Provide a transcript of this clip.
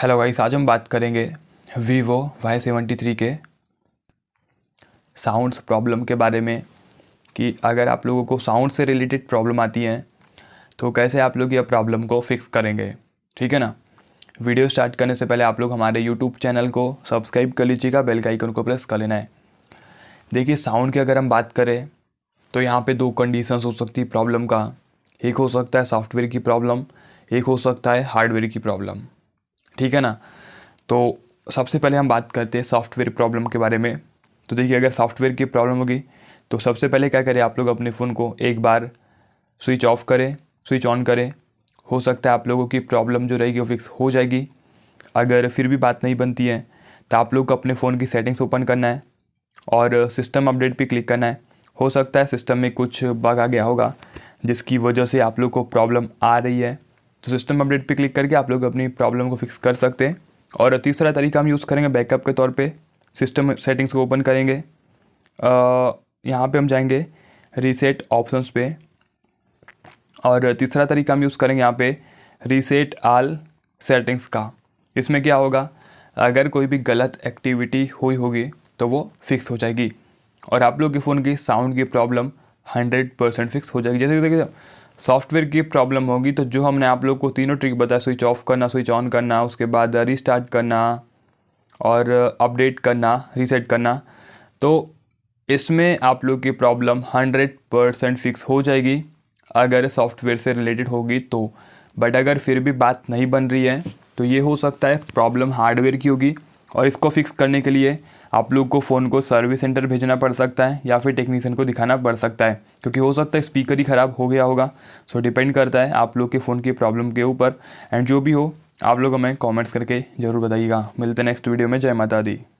hello guys आज हम बात करेंगे वीवो वाई सेवेंटी थ्री के साउंड्स प्रॉब्लम के बारे में कि अगर आप लोगों को साउंड से रिलेटेड प्रॉब्लम आती हैं तो कैसे आप लोग यह प्रॉब्लम को फिक्स करेंगे ठीक है ना वीडियो स्टार्ट करने से पहले आप लोग हमारे यूट्यूब चैनल को सब्सक्राइब कर लीजिएगा बेल का आइकन को प्रेस कर लेना है देखिए साउंड की अगर हम बात करें तो यहाँ पर दो कंडीशन हो सकती है प्रॉब्लम का एक हो सकता है सॉफ्टवेयर की प्रॉब्लम एक हो सकता है हार्डवेयर की प्रॉब्लम ठीक है ना तो सबसे पहले हम बात करते हैं सॉफ्टवेयर प्रॉब्लम के बारे में तो देखिए अगर सॉफ्टवेयर की प्रॉब्लम होगी तो सबसे पहले क्या करें आप लोग अपने फ़ोन को एक बार स्विच ऑफ करें स्विच ऑन करें हो सकता है आप लोगों की प्रॉब्लम जो रहेगी वो फिक्स हो जाएगी अगर फिर भी बात नहीं बनती है तो आप लोग को अपने फ़ोन की सेटिंग्स ओपन करना है और सिस्टम अपडेट पर क्लिक करना है हो सकता है सिस्टम में कुछ बग आ गया होगा जिसकी वजह से आप लोग को प्रॉब्लम आ रही है तो सिस्टम अपडेट पे क्लिक करके आप लोग अपनी प्रॉब्लम को फिक्स कर सकते हैं और तीसरा तरीका हम यूज़ करेंगे बैकअप के तौर पे सिस्टम सेटिंग्स को ओपन करेंगे यहाँ पे हम जाएंगे रीसेट ऑप्शंस पे और तीसरा तरीका हम यूज़ करेंगे यहाँ पे रीसेट आल सेटिंग्स का इसमें क्या होगा अगर कोई भी गलत एक्टिविटी हुई होगी तो वो फिक्स हो जाएगी और आप लोग के फ़ोन की साउंड की प्रॉब्लम हंड्रेड परसेंट फिक्स हो जाएगी जैसे कि देखिए सॉफ्टवेयर की प्रॉब्लम होगी तो जो हमने आप लोग को तीनों ट्रिक बताया स्विच ऑफ करना स्विच ऑन करना उसके बाद रीस्टार्ट करना और अपडेट करना रीसेट करना तो इसमें आप लोग की प्रॉब्लम हंड्रेड परसेंट फिक्स हो जाएगी अगर सॉफ्टवेयर से रिलेटेड होगी तो बट अगर फिर भी बात नहीं बन रही है तो ये हो सकता है प्रॉब्लम हार्डवेयर की होगी और इसको फिक्स करने के लिए आप लोग को फ़ोन को सर्विस सेंटर भेजना पड़ सकता है या फिर टेक्नीसन को दिखाना पड़ सकता है क्योंकि हो सकता है स्पीकर ही ख़राब हो गया होगा सो डिपेंड करता है आप लोग के फ़ोन की प्रॉब्लम के ऊपर एंड जो भी हो आप लोग हमें कमेंट्स करके ज़रूर बताइएगा मिलते हैं नेक्स्ट वीडियो में जय माता दी